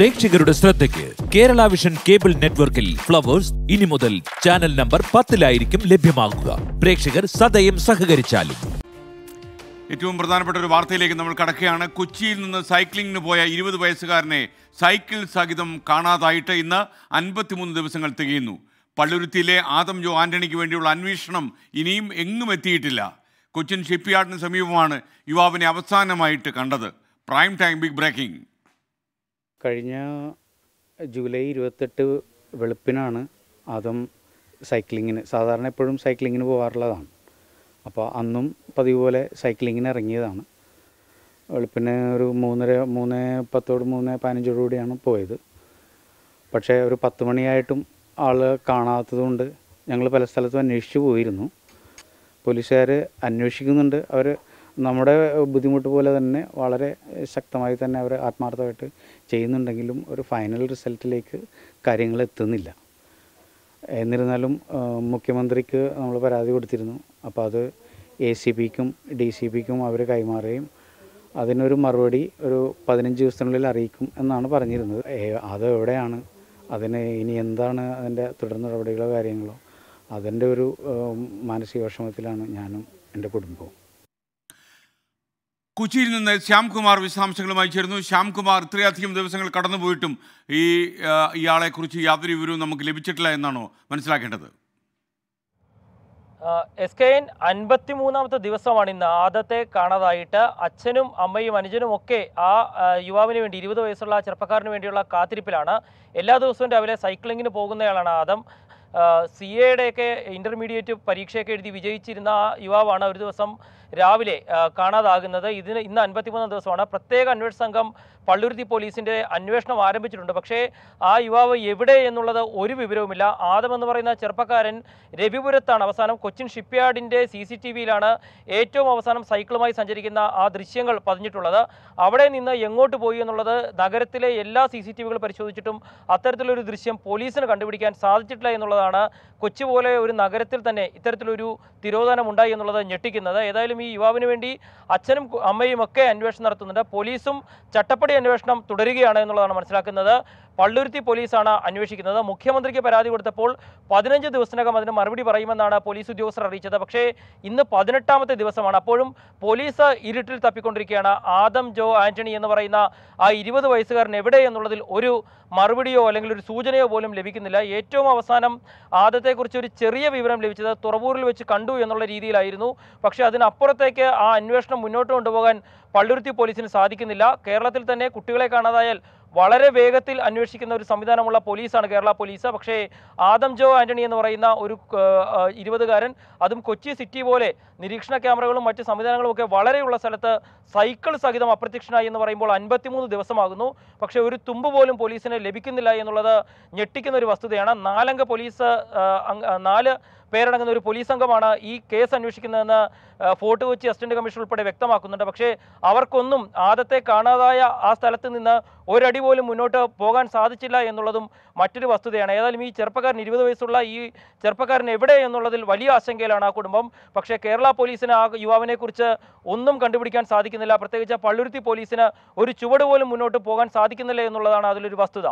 പ്രേക്ഷകരുടെ ശ്രദ്ധയ്ക്ക് Kerala vision cable നെറ്റ്വർക്കിൽ ഫ്ലവേഴ്സ് ഇനി മുതൽ ചാനൽ നമ്പർ പത്തിലായിരിക്കും ലഭ്യമാകുക പ്രേക്ഷകർ സദയം സഹകരിച്ചാലും ഏറ്റവും പ്രധാനപ്പെട്ട ഒരു വാർത്തയിലേക്ക് നമ്മൾ കടക്കുകയാണ് കൊച്ചിയിൽ നിന്ന് സൈക്ലിങ്ങിന് പോയ ഇരുപത് വയസ്സുകാരനെ സൈക്കിൾ സഹിതം കാണാതായിട്ട് ഇന്ന് അൻപത്തിമൂന്ന് ദിവസങ്ങൾ തികയുന്നു പള്ളുരുത്തിയിലെ ആദം ജോ ആന്റണിക്ക് വേണ്ടിയുള്ള അന്വേഷണം ഇനിയും എങ്ങും എത്തിയിട്ടില്ല കൊച്ചിൻ യാർഡിന് സമീപമാണ് യുവാവിനെ അവസാനമായിട്ട് കണ്ടത് പ്രൈം ടൈം ബിഗ് ബ്രേക്കിംഗ് കഴിഞ്ഞ ജൂലൈ ഇരുപത്തെട്ട് വെളുപ്പിനാണ് ആദം സൈക്ലിങ്ങിന് സാധാരണ എപ്പോഴും സൈക്ലിങ്ങിന് പോകാറുള്ളതാണ് അപ്പോൾ അന്നും പതിവ് പോലെ സൈക്ലിങ്ങിന് ഇറങ്ങിയതാണ് വെളുപ്പിന് ഒരു മൂന്നര മൂന്ന് പത്തോട് മൂന്ന് പതിനഞ്ചോടു കൂടിയാണ് പോയത് പക്ഷേ ഒരു പത്ത് മണിയായിട്ടും ആൾ കാണാത്തതുകൊണ്ട് ഞങ്ങൾ പല സ്ഥലത്തും അന്വേഷിച്ചു പോയിരുന്നു പോലീസുകാർ അന്വേഷിക്കുന്നുണ്ട് അവർ നമ്മുടെ ബുദ്ധിമുട്ട് പോലെ തന്നെ വളരെ ശക്തമായി തന്നെ അവർ ആത്മാർത്ഥമായിട്ട് ചെയ്യുന്നുണ്ടെങ്കിലും ഒരു ഫൈനൽ റിസൾട്ടിലേക്ക് കാര്യങ്ങൾ എത്തുന്നില്ല എന്നിരുന്നാലും മുഖ്യമന്ത്രിക്ക് നമ്മൾ പരാതി കൊടുത്തിരുന്നു അപ്പോൾ അത് എ സി പിക്കും ഡി സി പിക്കും അവർ കൈമാറുകയും അതിനൊരു മറുപടി ഒരു പതിനഞ്ച് ദിവസത്തിനുള്ളിൽ അറിയിക്കും എന്നാണ് പറഞ്ഞിരുന്നത് അത് എവിടെയാണ് അതിന് ഇനി എന്താണ് അതിൻ്റെ തുടർ നടപടികളോ കാര്യങ്ങളോ അതിൻ്റെ ഒരു മാനസിക വിഷമത്തിലാണ് ഞാനും എൻ്റെ കുടുംബവും കൊച്ചിയിൽ നിന്ന് ശ്യാംകുമാർ വിശദാംശങ്ങളുമായി ചേരുന്നു ശ്യാംകുമാർ ഇത്രയധികം ദിവസങ്ങൾ കടന്നുപോയിട്ടും ഈ ഇയാളെക്കുറിച്ച് യാതൊരു വിവരവും നമുക്ക് ലഭിച്ചിട്ടില്ല എന്നാണോ മനസ്സിലാക്കേണ്ടത് എസ് കെ എൻ അൻപത്തിമൂന്നാമത്തെ ദിവസമാണ് ഇന്ന് ആദത്തെ കാണാതായിട്ട് അച്ഛനും അമ്മയും അനുജനും ഒക്കെ ആ യുവാവിന് വേണ്ടി ഇരുപത് വയസ്സുള്ള ചെറുപ്പക്കാരന് വേണ്ടിയുള്ള കാത്തിരിപ്പിലാണ് എല്ലാ ദിവസവും രാവിലെ സൈക്ലിങ്ങിന് പോകുന്നയാളാണ് ആദം സി എയുടെയൊക്കെ ഇൻ്റർമീഡിയറ്റ് പരീക്ഷയൊക്കെ എഴുതി വിജയിച്ചിരുന്ന ആ യുവാവാണ് ഒരു ദിവസം രാവിലെ കാണാതാകുന്നത് ഇതിന് ഇന്ന് അൻപത്തിമൂന്ന് ദിവസമാണ് പ്രത്യേക അന്വേഷണ സംഘം പള്ളുരുത്തി പോലീസിൻ്റെ അന്വേഷണം ആരംഭിച്ചിട്ടുണ്ട് പക്ഷേ ആ യുവാവ് എവിടെ എന്നുള്ളത് ഒരു വിവരവുമില്ല ആദം എന്ന് പറയുന്ന ചെറുപ്പക്കാരൻ രവിപുരത്താണ് അവസാനം കൊച്ചിൻ ഷിപ്പ്യാർഡിൻ്റെ സി സി ടി വിയിലാണ് ഏറ്റവും അവസാനം സൈക്കിളുമായി സഞ്ചരിക്കുന്ന ആ ദൃശ്യങ്ങൾ പതിഞ്ഞിട്ടുള്ളത് അവിടെ നിന്ന് എങ്ങോട്ട് പോയി എന്നുള്ളത് നഗരത്തിലെ എല്ലാ സി സി ടി വികൾ പരിശോധിച്ചിട്ടും അത്തരത്തിലൊരു ദൃശ്യം പോലീസിന് കണ്ടുപിടിക്കാൻ സാധിച്ചിട്ടില്ല എന്നുള്ളതാണ് കൊച്ചി പോലെ ഒരു നഗരത്തിൽ തന്നെ ഇത്തരത്തിലൊരു തിരോധാനം ഉണ്ടായി എന്നുള്ളത് ഞെട്ടിക്കുന്നത് ഏതായാലും ഈ യുവാവിന് വേണ്ടി അച്ഛനും അമ്മയും ഒക്കെ അന്വേഷണം നടത്തുന്നുണ്ട് പോലീസും ചട്ടപ്പടി അന്വേഷണം തുടരുകയാണ് എന്നുള്ളതാണ് മനസ്സിലാക്കുന്നത് പള്ളുരുത്തി പോലീസാണ് അന്വേഷിക്കുന്നത് മുഖ്യമന്ത്രിക്ക് പരാതി കൊടുത്തപ്പോൾ പതിനഞ്ച് ദിവസത്തിനകം അതിന് മറുപടി പറയുമെന്നാണ് പോലീസ് ഉദ്യോഗസ്ഥർ അറിയിച്ചത് പക്ഷേ ഇന്ന് പതിനെട്ടാമത്തെ ദിവസമാണ് അപ്പോഴും പോലീസ് ഇരുട്ടിൽ തപ്പിക്കൊണ്ടിരിക്കുകയാണ് ആദം ജോ ആന്റണി എന്ന് പറയുന്ന ആ ഇരുപത് വയസ്സുകാരൻ എവിടെ എന്നുള്ളതിൽ ഒരു മറുപടിയോ അല്ലെങ്കിൽ ഒരു സൂചനയോ പോലും ലഭിക്കുന്നില്ല ഏറ്റവും അവസാനം ആദത്തെക്കുറിച്ച് ഒരു ചെറിയ വിവരം ലഭിച്ചത് തുറവൂരിൽ വെച്ച് കണ്ടു എന്നുള്ള രീതിയിലായിരുന്നു പക്ഷേ അതിനപ്പുറത്തേക്ക് ആ അന്വേഷണം മുന്നോട്ട് കൊണ്ടുപോകാൻ പള്ളുരുത്തി പോലീസിന് സാധിക്കുന്നില്ല കേരളത്തിൽ തന്നെ കുട്ടികളെ കാണാതായാൽ വളരെ വേഗത്തിൽ അന്വേഷിക്കുന്ന ഒരു സംവിധാനമുള്ള പോലീസാണ് കേരള പോലീസ് പക്ഷേ ആദം ജോ ആന്റണി എന്ന് പറയുന്ന ഒരു ഇരുപതുകാരൻ അതും കൊച്ചി സിറ്റി പോലെ നിരീക്ഷണ ക്യാമറകളും മറ്റ് സംവിധാനങ്ങളും ഒക്കെ വളരെയുള്ള സ്ഥലത്ത് സൈക്കിൾ സഹിതം അപ്രത്യക്ഷനായി എന്ന് പറയുമ്പോൾ അൻപത്തിമൂന്ന് ദിവസമാകുന്നു പക്ഷേ ഒരു തുമ്പ് പോലും പോലീസിന് ലഭിക്കുന്നില്ല എന്നുള്ളത് ഞെട്ടിക്കുന്ന ഒരു വസ്തുതയാണ് നാലംഗ പോലീസ് നാല് പേരടങ്ങുന്ന ഒരു പോലീസ് സംഘമാണ് ഈ കേസ് അന്വേഷിക്കുന്നതെന്ന് ഫോർട്ട് കൊച്ചി അസിസ്റ്റന്റ് കമ്മീഷൻ ഉൾപ്പെടെ വ്യക്തമാക്കുന്നുണ്ട് പക്ഷേ അവർക്കൊന്നും ആദത്തെ കാണാതായ ആ സ്ഥലത്ത് നിന്ന് ഒരടി പദ്ധതി പോലും മുന്നോട്ട് പോകാൻ സാധിച്ചില്ല എന്നുള്ളതും മറ്റൊരു വസ്തുതയാണ് ഏതായാലും ഈ ചെറുപ്പക്കാരൻ ഇരുപത് വയസ്സുള്ള ഈ ചെറുപ്പക്കാരൻ എവിടെ എന്നുള്ളതിൽ വലിയ ആശങ്കയിലാണ് ആ കുടുംബം പക്ഷേ കേരള പോലീസിന് ആ യുവാവിനെക്കുറിച്ച് ഒന്നും കണ്ടുപിടിക്കാൻ സാധിക്കുന്നില്ല പ്രത്യേകിച്ച് പള്ളുരുത്തി പോലീസിന് ഒരു ചുവട് പോലും മുന്നോട്ട് പോകാൻ സാധിക്കുന്നില്ല എന്നുള്ളതാണ് അതിലൊരു വസ്തുത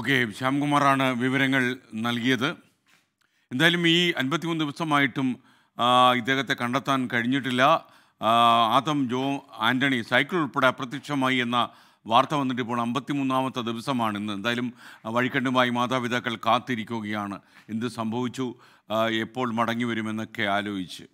ഓക്കെ ശ്യാംകുമാറാണ് വിവരങ്ങൾ നൽകിയത് എന്തായാലും ഈ അൻപത്തിമൂന്ന് ദിവസമായിട്ടും ഇദ്ദേഹത്തെ കണ്ടെത്താൻ കഴിഞ്ഞിട്ടില്ല ആദം ജോ ആൻ്റണി സൈക്കിൾ ഉൾപ്പെടെ അപ്രത്യക്ഷമായി എന്ന വാർത്ത വന്നിട്ട് ഇപ്പോൾ അമ്പത്തിമൂന്നാമത്തെ ദിവസമാണ് ഇന്ന് എന്തായാലും വഴിക്കണ്ടുമായി മാതാപിതാക്കൾ കാത്തിരിക്കുകയാണ് എന്ത് സംഭവിച്ചു എപ്പോൾ മടങ്ങി വരുമെന്നൊക്കെ ആലോചിച്ച്